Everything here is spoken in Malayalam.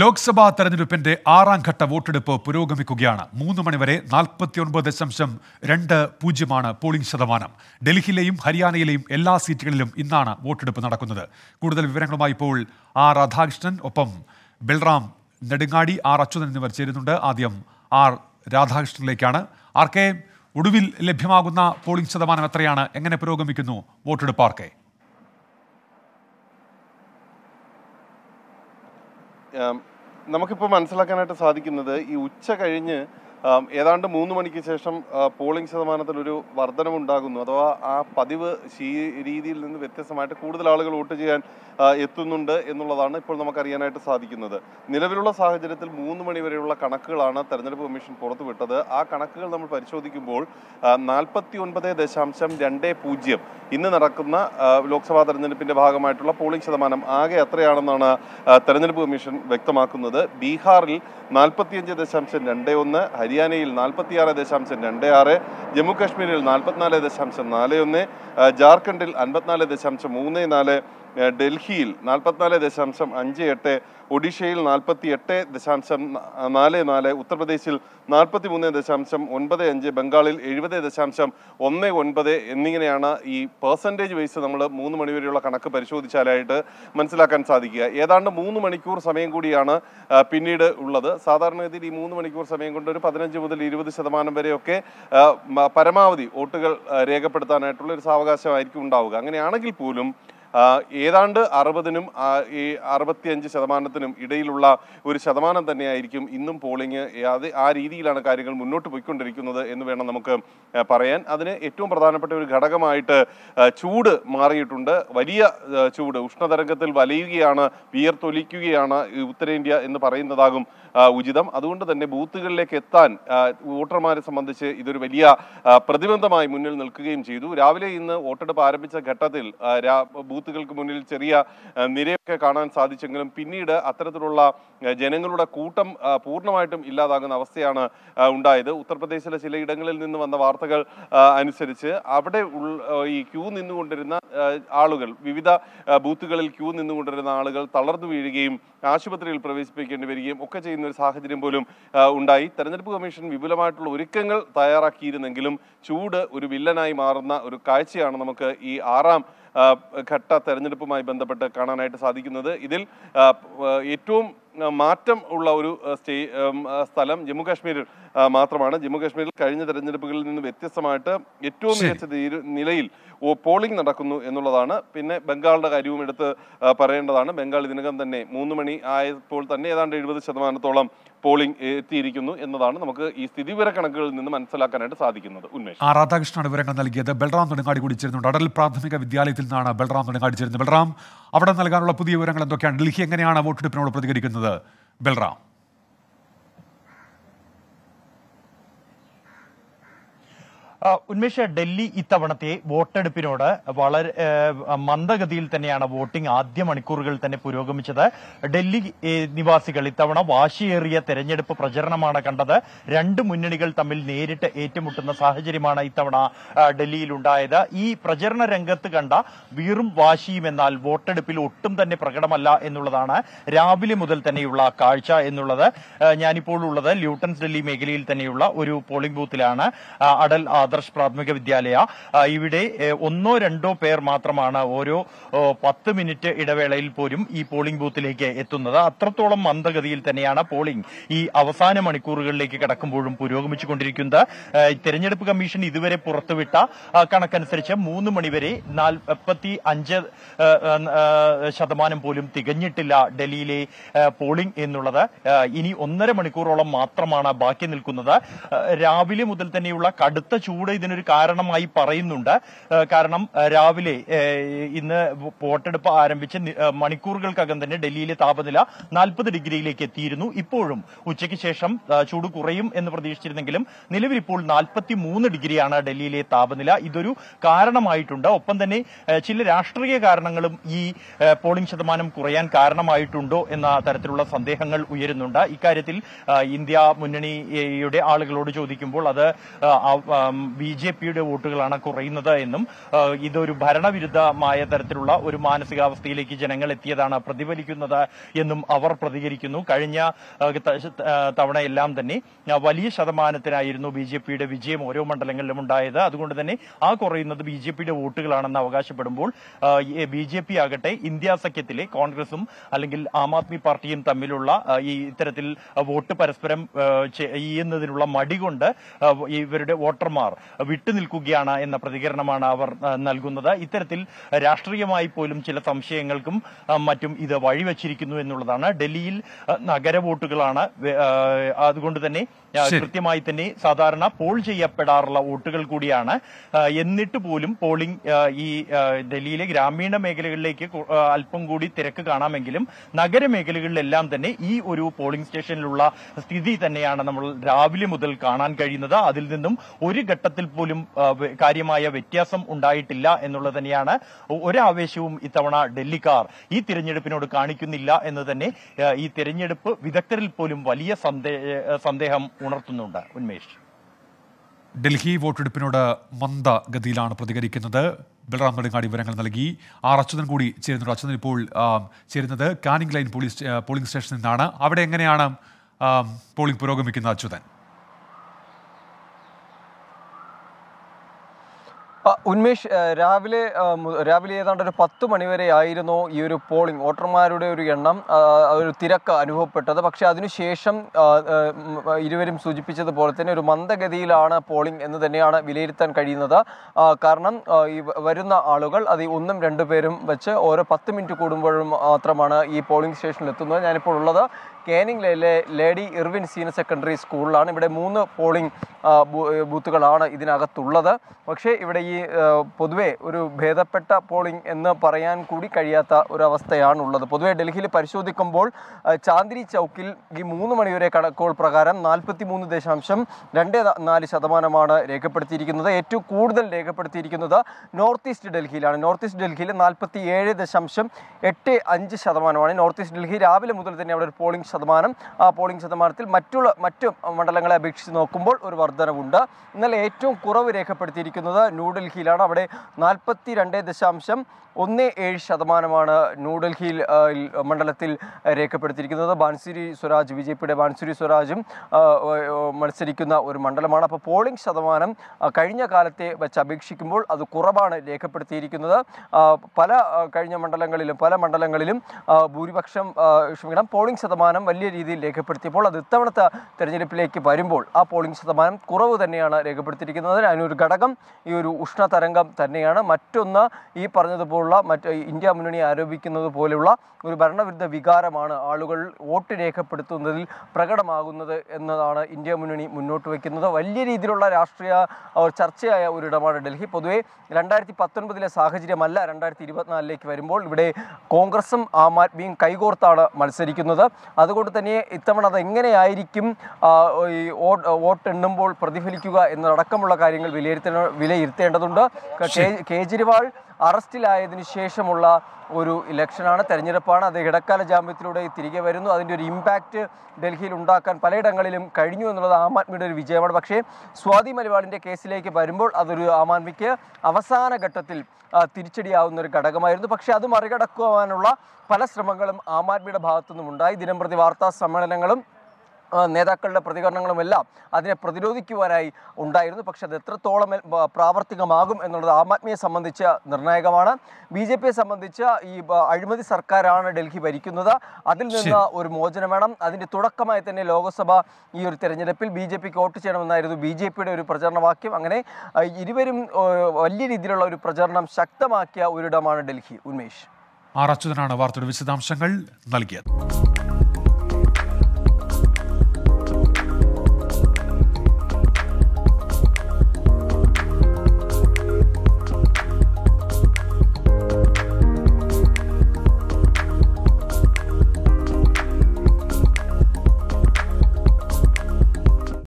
ലോക്സഭാ തെരഞ്ഞെടുപ്പിന്റെ ആറാം ഘട്ട വോട്ടെടുപ്പ് പുരോഗമിക്കുകയാണ് മൂന്ന് മണിവരെ നാൽപ്പത്തിയൊൻപത് ദശാംശം രണ്ട് പൂജ്യമാണ് പോളിംഗ് ശതമാനം ഡൽഹിയിലെയും ഹരിയാനയിലെയും എല്ലാ സീറ്റുകളിലും ഇന്നാണ് വോട്ടെടുപ്പ് നടക്കുന്നത് കൂടുതൽ വിവരങ്ങളുമായി ഇപ്പോൾ ആർ രാധാകൃഷ്ണൻ ഒപ്പം ബൽറാം നെടുങ്ങാടി ആർ അച്യുതൻ എന്നിവർ ചേരുന്നുണ്ട് ആദ്യം ആർ രാധാകൃഷ്ണനിലേക്കാണ് ആർ കെ ഒടുവിൽ ലഭ്യമാകുന്ന പോളിംഗ് ശതമാനം എത്രയാണ് എങ്ങനെ പുരോഗമിക്കുന്നു വോട്ടെടുപ്പ് ആർ കെ നമുക്കിപ്പോൾ മനസ്സിലാക്കാനായിട്ട് സാധിക്കുന്നത് ഈ ഉച്ച കഴിഞ്ഞ് ഏതാണ്ട് മൂന്ന് മണിക്ക് ശേഷം പോളിംഗ് ശതമാനത്തിൽ ഒരു വർധനമുണ്ടാകുന്നു അഥവാ ആ പതിവ് ശീ രീതിയിൽ നിന്ന് വ്യത്യസ്തമായിട്ട് കൂടുതൽ ആളുകൾ വോട്ട് ചെയ്യാൻ എത്തുന്നുണ്ട് എന്നുള്ളതാണ് ഇപ്പോൾ നമുക്കറിയാനായിട്ട് സാധിക്കുന്നത് നിലവിലുള്ള സാഹചര്യത്തിൽ മൂന്ന് മണി വരെയുള്ള കണക്കുകളാണ് തെരഞ്ഞെടുപ്പ് കമ്മീഷൻ പുറത്തുവിട്ടത് ആ കണക്കുകൾ നമ്മൾ പരിശോധിക്കുമ്പോൾ നാൽപ്പത്തി ഒൻപത് ദശാംശം രണ്ട് പൂജ്യം ഇന്ന് നടക്കുന്ന ലോക്സഭാ തെരഞ്ഞെടുപ്പിന്റെ ഭാഗമായിട്ടുള്ള പോളിംഗ് ശതമാനം ആകെ എത്രയാണെന്നാണ് തെരഞ്ഞെടുപ്പ് കമ്മീഷൻ വ്യക്തമാക്കുന്നത് ബീഹാറിൽ നാൽപ്പത്തിയഞ്ച് ദശാംശം രണ്ട് ഒന്ന് ഹരിയാനയിൽ നാൽപ്പത്തിയാറ് ദശാംശം രണ്ട് ആറ് ജമ്മുകാശ്മീരിൽ നാൽപ്പത്തിനാല് ദശാംശം നാല് ഒന്ന് ജാർഖണ്ഡിൽ അൻപത്തിനാല് ദശാംശം മൂന്ന് നാല് ഡൽഹിയിൽ നാൽപ്പത്തിനാല് ദശാംശം അഞ്ച് എട്ട് ഒഡീഷയിൽ നാൽപ്പത്തി എട്ട് ദശാംശം നാല് നാല് ഉത്തർപ്രദേശിൽ നാൽപ്പത്തി മൂന്ന് ദശാംശം ഒൻപത് അഞ്ച് ബംഗാളിൽ എഴുപത് ദശാംശം ഒന്ന് ഒൻപത് എന്നിങ്ങനെയാണ് ഈ പെർസെൻറ്റേജ് വൈസ് നമ്മൾ മൂന്ന് മണിവരെയുള്ള കണക്ക് പരിശോധിച്ചാലായിട്ട് മനസ്സിലാക്കാൻ സാധിക്കുക ഏതാണ്ട് മൂന്ന് മണിക്കൂർ സമയം കൂടിയാണ് പിന്നീട് ഉള്ളത് സാധാരണഗതിയിൽ ഈ മൂന്ന് മണിക്കൂർ സമയം കൊണ്ട് ഒരു പതിനഞ്ച് മുതൽ ഇരുപത് ശതമാനം വരെയൊക്കെ പരമാവധി വോട്ടുകൾ രേഖപ്പെടുത്താനായിട്ടുള്ള ഒരു സാവകാശമായിരിക്കും ഉണ്ടാവുക അങ്ങനെയാണെങ്കിൽ പോലും ഏതാണ്ട് അറുപതിനും ഈ അഞ്ച് ശതമാനത്തിനും ഇടയിലുള്ള ഒരു ശതമാനം തന്നെയായിരിക്കും ഇന്നും പോളിംഗ് അത് ആ രീതിയിലാണ് കാര്യങ്ങൾ മുന്നോട്ട് പോയിക്കൊണ്ടിരിക്കുന്നത് എന്ന് വേണം നമുക്ക് പറയാൻ അതിന് ഏറ്റവും പ്രധാനപ്പെട്ട ഒരു ഘടകമായിട്ട് ചൂട് മാറിയിട്ടുണ്ട് വലിയ ചൂട് ഉഷ്ണതരംഗത്തിൽ വലയുകയാണ് വിയർത്തൊലിക്കുകയാണ് ഉത്തരേന്ത്യ എന്ന് പറയുന്നതാകും ഉചിതം അതുകൊണ്ട് തന്നെ ബൂത്തുകളിലേക്ക് എത്താൻ വോട്ടർമാരെ സംബന്ധിച്ച് ഇതൊരു വലിയ പ്രതിബന്ധമായി മുന്നിൽ നിൽക്കുകയും ചെയ്തു രാവിലെ ഇന്ന് വോട്ടെടുപ്പ് ആരംഭിച്ച ഘട്ടത്തിൽ ബൂത്ത് ബൂത്തുകൾക്ക് മുന്നിൽ ചെറിയ നിരയൊക്കെ കാണാൻ സാധിച്ചെങ്കിലും പിന്നീട് അത്തരത്തിലുള്ള ജനങ്ങളുടെ കൂട്ടം പൂർണ്ണമായിട്ടും ഇല്ലാതാകുന്ന അവസ്ഥയാണ് ഉണ്ടായത് ഉത്തർപ്രദേശിലെ ചിലയിടങ്ങളിൽ നിന്ന് വന്ന വാർത്തകൾ അനുസരിച്ച് അവിടെ ഈ ക്യൂ നിന്നുകൊണ്ടിരുന്ന ആളുകൾ വിവിധ ബൂത്തുകളിൽ ക്യൂ നിന്നുകൊണ്ടിരുന്ന ആളുകൾ തളർന്നു വീഴുകയും ആശുപത്രിയിൽ പ്രവേശിപ്പിക്കേണ്ടി വരികയും ഒക്കെ ചെയ്യുന്ന ഒരു സാഹചര്യം പോലും ഉണ്ടായി തെരഞ്ഞെടുപ്പ് കമ്മീഷൻ വിപുലമായിട്ടുള്ള ഒരുക്കങ്ങൾ തയ്യാറാക്കിയിരുന്നെങ്കിലും ചൂട് ഒരു വില്ലനായി മാറുന്ന ഒരു കാഴ്ചയാണ് നമുക്ക് ഈ ആറാം ഘട്ട തെരഞ്ഞെടുപ്പുമായി ബന്ധപ്പെട്ട് കാണാനായിട്ട് സാധിക്കുന്നത് ഇതിൽ ഏറ്റവും മാറ്റം ഉള്ള ഒരു സ്റ്റേ സ്ഥലം ജമ്മു കാശ്മീരിൽ മാത്രമാണ് ജമ്മു കാശ്മീരിൽ കഴിഞ്ഞ തെരഞ്ഞെടുപ്പുകളിൽ നിന്ന് വ്യത്യസ്തമായിട്ട് ഏറ്റവും മികച്ച നിലയിൽ പോളിംഗ് നടക്കുന്നു എന്നുള്ളതാണ് പിന്നെ ബംഗാളിന്റെ കാര്യവും എടുത്ത് പറയേണ്ടതാണ് ബംഗാൾ ഇതിനകം തന്നെ മൂന്ന് മണി ആയപ്പോൾ തന്നെ ഏതാണ്ട് എഴുപത് ശതമാനത്തോളം പോളിംഗ് എത്തിയിരിക്കുന്നു എന്നതാണ് നമുക്ക് ഈ സ്ഥിതിവിവര കണക്കുകളിൽ നിന്ന് മനസ്സിലാക്കാനായിട്ട് സാധിക്കുന്നത് ഉന്മേഷ് ആ രാധാകൃഷ്ണനാണ് വിവരങ്ങൾ നൽകിയത് ബൽറാം തുടങ്ങാടി കൂടി ചേരുന്നുണ്ട് അടൽ പ്രാഥമിക വിദ്യാലയത്തിൽ നിന്നാണ് ബൽറാം തുടങ്ങാടി ചേരുന്നത് ബൽറാം അവിടെ നൽകാനുള്ള പുതിയ വിവരങ്ങൾ എന്തൊക്കെയാണ് ഡൽഹി എങ്ങനെയാണ് വോട്ടെടുപ്പിനോട് പ്രതികരിക്കുന്നത് ബൽറാം ഉന്മേഷ ഡൽഹി ഇത്തവണത്തെ വോട്ടെടുപ്പിനോട് വളരെ മന്ദഗതിയിൽ തന്നെയാണ് വോട്ടിംഗ് ആദ്യ മണിക്കൂറുകളിൽ തന്നെ പുരോഗമിച്ചത് ഡൽഹി നിവാസികൾ ഇത്തവണ വാശിയേറിയ തെരഞ്ഞെടുപ്പ് പ്രചരണമാണ് കണ്ടത് രണ്ട് മുന്നണികൾ തമ്മിൽ നേരിട്ട് ഏറ്റുമുട്ടുന്ന സാഹചര്യമാണ് ഇത്തവണ ഡൽഹിയിൽ ഉണ്ടായത് ഈ പ്രചരണ രംഗത്ത് കണ്ട വീറും വാശിയും എന്നാൽ വോട്ടെടുപ്പിൽ ഒട്ടും തന്നെ പ്രകടമല്ല എന്നുള്ളതാണ് രാവിലെ മുതൽ തന്നെയുള്ള കാഴ്ച എന്നുള്ളത് ഞാനിപ്പോൾ ഉള്ളത് ലൂട്ടൻസ് ഡൽഹി മേഖലയിൽ തന്നെയുള്ള ഒരു പോളിംഗ് ബൂത്തിലാണ് അടൽ ആദർ ആദർശ് പ്രാഥമിക വിദ്യാലയ ഇവിടെ ഒന്നോ രണ്ടോ പേർ മാത്രമാണ് ഓരോ പത്ത് മിനിറ്റ് ഇടവേളയിൽ പോലും ഈ പോളിംഗ് ബൂത്തിലേക്ക് എത്തുന്നത് അത്രത്തോളം മന്ദഗതിയിൽ തന്നെയാണ് പോളിംഗ് ഈ അവസാന മണിക്കൂറുകളിലേക്ക് കടക്കുമ്പോഴും പുരോഗമിച്ചുകൊണ്ടിരിക്കുന്നത് തെരഞ്ഞെടുപ്പ് കമ്മീഷൻ ഇതുവരെ പുറത്തുവിട്ട കണക്കനുസരിച്ച് മൂന്ന് മണിവരെ നാൽപ്പത്തി അഞ്ച് ശതമാനം പോലും തികഞ്ഞിട്ടില്ല ഡൽഹിയിലെ പോളിംഗ് എന്നുള്ളത് ഇനി ഒന്നര മണിക്കൂറോളം മാത്രമാണ് ബാക്കി നിൽക്കുന്നത് രാവിലെ മുതൽ തന്നെയുള്ള കടുത്ത ചൂട് കൂടെ ഇതിനൊരു കാരണമായി പറയുന്നുണ്ട് കാരണം രാവിലെ ഇന്ന് വോട്ടെടുപ്പ് ആരംഭിച്ച് മണിക്കൂറുകൾക്കകം തന്നെ ഡൽഹിയിലെ താപനില നാൽപ്പത് ഡിഗ്രിയിലേക്ക് എത്തിയിരുന്നു ഇപ്പോഴും ഉച്ചയ്ക്ക് ശേഷം ചൂട് കുറയും എന്ന് പ്രതീക്ഷിച്ചിരുന്നെങ്കിലും നിലവിൽ ഇപ്പോൾ നാൽപ്പത്തി മൂന്ന് ഡിഗ്രിയാണ് ഡൽഹിയിലെ താപനില ഇതൊരു കാരണമായിട്ടുണ്ട് ഒപ്പം തന്നെ ചില രാഷ്ട്രീയ കാരണങ്ങളും ഈ പോളിംഗ് ശതമാനം കുറയാൻ കാരണമായിട്ടുണ്ടോ എന്ന തരത്തിലുള്ള സന്ദേഹങ്ങൾ ഉയരുന്നുണ്ട് ഇക്കാര്യത്തിൽ ഇന്ത്യ മുന്നണിയുടെ ആളുകളോട് ചോദിക്കുമ്പോൾ അത് ബി ജെ പിയുടെ വോട്ടുകളാണ് കുറയുന്നത് എന്നും ഇതൊരു ഭരണവിരുദ്ധമായ തരത്തിലുള്ള ഒരു മാനസികാവസ്ഥയിലേക്ക് ജനങ്ങൾ എത്തിയതാണ് പ്രതിഫലിക്കുന്നത് എന്നും അവർ പ്രതികരിക്കുന്നു കഴിഞ്ഞ തവണയെല്ലാം തന്നെ വലിയ ശതമാനത്തിനായിരുന്നു ബി ജെ പിയുടെ വിജയം ഓരോ മണ്ഡലങ്ങളിലും ഉണ്ടായത് അതുകൊണ്ട് തന്നെ ആ കുറയുന്നത് ബി ജെ പിയുടെ വോട്ടുകളാണെന്ന് അവകാശപ്പെടുമ്പോൾ ബി ജെ പി ആകട്ടെ ഇന്ത്യ സഖ്യത്തിലെ കോൺഗ്രസും അല്ലെങ്കിൽ ആം ആദ്മി പാർട്ടിയും തമ്മിലുള്ള ഈ ഇത്തരത്തിൽ വോട്ട് പരസ്പരം ചെയ്യുന്നതിനുള്ള മടി കൊണ്ട് ഇവരുടെ വോട്ടർമാർ വിട്ടുനിൽക്കുകയാണ് എന്ന പ്രതികരണമാണ് അവർ നൽകുന്നത് ഇത്തരത്തിൽ രാഷ്ട്രീയമായി പോലും ചില സംശയങ്ങൾക്കും മറ്റും ഇത് വഴിവെച്ചിരിക്കുന്നു എന്നുള്ളതാണ് ഡൽഹിയിൽ നഗര വോട്ടുകളാണ് അതുകൊണ്ട് തന്നെ കൃത്യമായി തന്നെ സാധാരണ പോൾ ചെയ്യപ്പെടാറുള്ള വോട്ടുകൾ കൂടിയാണ് എന്നിട്ട് പോലും പോളിംഗ് ഈ ഡൽഹിയിലെ ഗ്രാമീണ മേഖലകളിലേക്ക് അല്പം കൂടി തിരക്ക് കാണാമെങ്കിലും നഗരമേഖലകളിലെല്ലാം തന്നെ ഈ ഒരു പോളിംഗ് സ്റ്റേഷനിലുള്ള സ്ഥിതി തന്നെയാണ് നമ്മൾ രാവിലെ മുതൽ കാണാൻ കഴിയുന്നത് അതിൽ നിന്നും ഒരു ഘട്ടം ഘട്ടത്തിൽ പോലും കാര്യമായ വ്യത്യാസം ഉണ്ടായിട്ടില്ല എന്നുള്ളത് തന്നെയാണ് ഒരാവേശവും ഇത്തവണ ഡൽഹിക്കാർ ഈ തിരഞ്ഞെടുപ്പിനോട് കാണിക്കുന്നില്ല എന്ന് തന്നെ ഈ തിരഞ്ഞെടുപ്പ് വിദഗ്ധരിൽ പോലും വലിയ സന്ദേഹം ഉണർത്തുന്നുണ്ട് ഉന്മേഷ് ഡൽഹി വോട്ടെടുപ്പിനോട് മന്ദഗതിയിലാണ് പ്രതികരിക്കുന്നത് ബലറാം നെടുങ്ങാടി വിവരങ്ങൾ നൽകി ആർ അച്യുതൻ കൂടി ചേരുന്നുണ്ട് അച്യുതൻ ഇപ്പോൾ ചേരുന്നത് കാനിംഗ് ലൈൻ പോലീസ് പോളിംഗ് സ്റ്റേഷനിൽ നിന്നാണ് അവിടെ എങ്ങനെയാണ് പോളിംഗ് പുരോഗമിക്കുന്നത് അച്യുതൻ ഉന്മേഷ് രാവിലെ രാവിലെ ഏതാണ്ട് ഒരു പത്ത് മണിവരെ ആയിരുന്നു ഈ ഒരു പോളിംഗ് വോട്ടർമാരുടെ ഒരു എണ്ണം ഒരു തിരക്ക് അനുഭവപ്പെട്ടത് പക്ഷേ അതിനുശേഷം ഇരുവരും സൂചിപ്പിച്ചതുപോലെ തന്നെ ഒരു മന്ദഗതിയിലാണ് പോളിംഗ് എന്ന് തന്നെയാണ് വിലയിരുത്താൻ കഴിയുന്നത് കാരണം ഈ വരുന്ന ആളുകൾ അത് ഒന്നും രണ്ടു പേരും വെച്ച് ഓരോ പത്ത് മിനിറ്റ് കൂടുമ്പോഴും മാത്രമാണ് ഈ പോളിംഗ് സ്റ്റേഷനിൽ എത്തുന്നത് ഞാനിപ്പോൾ ഉള്ളത് കാനിങ്ങിലെ ലേഡി ഇർവിൻ സീനിയർ സെക്കൻഡറി സ്കൂളിലാണ് ഇവിടെ മൂന്ന് പോളിംഗ് ബൂത്തുകളാണ് ഇതിനകത്തുള്ളത് പക്ഷേ ഇവിടെ ഈ പൊതുവെ ഒരു ഭേദപ്പെട്ട പോളിംഗ് എന്ന് പറയാൻ കൂടി കഴിയാത്ത ഒരു ഉള്ളത് പൊതുവെ ഡൽഹിയിൽ പരിശോധിക്കുമ്പോൾ ചാന്ദിനി ചൗക്കിൽ ഈ മൂന്ന് മണിവരെ കണക്കുകൾ പ്രകാരം നാൽപ്പത്തി മൂന്ന് ദശാംശം രണ്ട് നാല് ശതമാനമാണ് രേഖപ്പെടുത്തിയിരിക്കുന്നത് ഏറ്റവും കൂടുതൽ രേഖപ്പെടുത്തിയിരിക്കുന്നത് നോർത്ത് ഈസ്റ്റ് ഡൽഹിയിലാണ് നോർത്ത് ഈസ്റ്റ് ഡൽഹിയിൽ നാൽപ്പത്തി ഏഴ് ദശാംശം എട്ട് അഞ്ച് ശതമാനമാണ് നോർത്ത് ഈസ്റ്റ് ഡൽഹി രാവിലെ മുതൽ തന്നെ അവിടെ ഒരു പോളിംഗ് ശതമാനം പോളിംഗ് ശതമാനത്തിൽ മറ്റുള്ള മറ്റു മണ്ഡലങ്ങളെ അപേക്ഷിച്ച് നോക്കുമ്പോൾ ഒരു വർധനവുണ്ട് ഇന്നലെ ഏറ്റവും കുറവ് രേഖപ്പെടുത്തിയിരിക്കുന്നത് ന്യൂഡൽഹിയിലാണ് അവിടെ നാൽപ്പത്തി രണ്ട് ദശാംശം ഒന്ന് ഏഴ് ശതമാനമാണ് ന്യൂഡൽഹിയിൽ മണ്ഡലത്തിൽ രേഖപ്പെടുത്തിയിരിക്കുന്നത് ബാൻസുരി സ്വരാജ് ബി ജെ പിയുടെ ബാൻസുരി സ്വരാജും മത്സരിക്കുന്ന ഒരു മണ്ഡലമാണ് അപ്പോൾ പോളിംഗ് ശതമാനം കഴിഞ്ഞ കാലത്തെ വെച്ച് അപേക്ഷിക്കുമ്പോൾ അത് കുറവാണ് രേഖപ്പെടുത്തിയിരിക്കുന്നത് പല കഴിഞ്ഞ മണ്ഡലങ്ങളിലും പല മണ്ഡലങ്ങളിലും ഭൂരിപക്ഷം ക്ഷമിക്കണം പോളിംഗ് ശതമാനം ശതമാനം വലിയ രീതിയിൽ രേഖപ്പെടുത്തിയപ്പോൾ അത് ഇത്തവണത്തെ തെരഞ്ഞെടുപ്പിലേക്ക് വരുമ്പോൾ ആ പോളിംഗ് ശതമാനം കുറവ് തന്നെയാണ് രേഖപ്പെടുത്തിയിരിക്കുന്നത് അതിനൊരു ഘടകം ഈ ഒരു ഉഷ്ണ തരംഗം തന്നെയാണ് മറ്റൊന്ന് ഈ പറഞ്ഞതുപോലുള്ള മറ്റ് ഇന്ത്യ മുന്നണി ആരോപിക്കുന്നത് പോലെയുള്ള ഒരു ഭരണവിരുദ്ധ വികാരമാണ് ആളുകൾ വോട്ട് രേഖപ്പെടുത്തുന്നതിൽ പ്രകടമാകുന്നത് എന്നതാണ് ഇന്ത്യ മുന്നണി മുന്നോട്ട് വയ്ക്കുന്നത് വലിയ രീതിയിലുള്ള രാഷ്ട്രീയ ചർച്ചയായ ഒരിടമാണ് ഡൽഹി പൊതുവേ രണ്ടായിരത്തി പത്തൊൻപതിലെ സാഹചര്യമല്ല രണ്ടായിരത്തി ഇരുപത്തിനാലിലേക്ക് വരുമ്പോൾ ഇവിടെ കോൺഗ്രസും ആം ആദ്മിയും കൈകോർത്താണ് മത്സരിക്കുന്നത് അത് അതുകൊണ്ട് തന്നെ ഇത്തവണ അത് എങ്ങനെയായിരിക്കും ഈ വോട്ട് എണ്ണുമ്പോൾ പ്രതിഫലിക്കുക എന്നതടക്കമുള്ള കാര്യങ്ങൾ വിലയിരുത്തേണ്ട വിലയിരുത്തേണ്ടതുണ്ട് കേജ്രിവാൾ അറസ്റ്റിലായതിനു ശേഷമുള്ള ഒരു ഇലക്ഷനാണ് തെരഞ്ഞെടുപ്പാണ് അത് ഇടക്കാല ജാമ്യത്തിലൂടെ തിരികെ വരുന്നു അതിൻ്റെ ഒരു ഇമ്പാക്റ്റ് ഡൽഹിയിൽ ഉണ്ടാക്കാൻ പലയിടങ്ങളിലും കഴിഞ്ഞു എന്നുള്ളത് ആം ആദ്മിയുടെ ഒരു വിജയമാണ് പക്ഷേ സ്വാതി മലയാളിൻ്റെ കേസിലേക്ക് വരുമ്പോൾ അതൊരു ആം ആദ്മിക്ക് അവസാന ഘട്ടത്തിൽ തിരിച്ചടിയാവുന്ന ഒരു ഘടകമായിരുന്നു പക്ഷേ അത് മറികടക്കുവാനുള്ള പല ശ്രമങ്ങളും ആം ആദ്മിയുടെ ഭാഗത്തുനിന്നും ഉണ്ടായി ദിനംപ്രതി വാർത്താ സമ്മേളനങ്ങളും നേതാക്കളുടെ പ്രതികരണങ്ങളുമെല്ലാം അതിനെ പ്രതിരോധിക്കുവാനായി ഉണ്ടായിരുന്നു പക്ഷേ അത് എത്രത്തോളം പ്രാവർത്തികമാകും എന്നുള്ളത് ആം ആദ്മിയെ സംബന്ധിച്ച് നിർണായകമാണ് ബി ജെ പിയെ സംബന്ധിച്ച് ഈ അഴിമതി സർക്കാരാണ് ഡൽഹി ഭരിക്കുന്നത് അതിൽ നിന്ന് ഒരു മോചനം വേണം അതിൻ്റെ തുടക്കമായി തന്നെ ലോക്സഭ ഈ ഒരു തെരഞ്ഞെടുപ്പിൽ ബി ജെ പിക്ക് വോട്ട് ചെയ്യണമെന്നായിരുന്നു ബി ജെ പിയുടെ ഒരു പ്രചരണവാക്യം അങ്ങനെ ഇരുവരും വലിയ രീതിയിലുള്ള ഒരു പ്രചരണം ശക്തമാക്കിയ ഒരിടമാണ് ഡൽഹി ഉന്മേഷ് ആർ അച്യുതനാണ് വാർത്തയുടെ വിശദാംശങ്ങൾ നൽകിയത്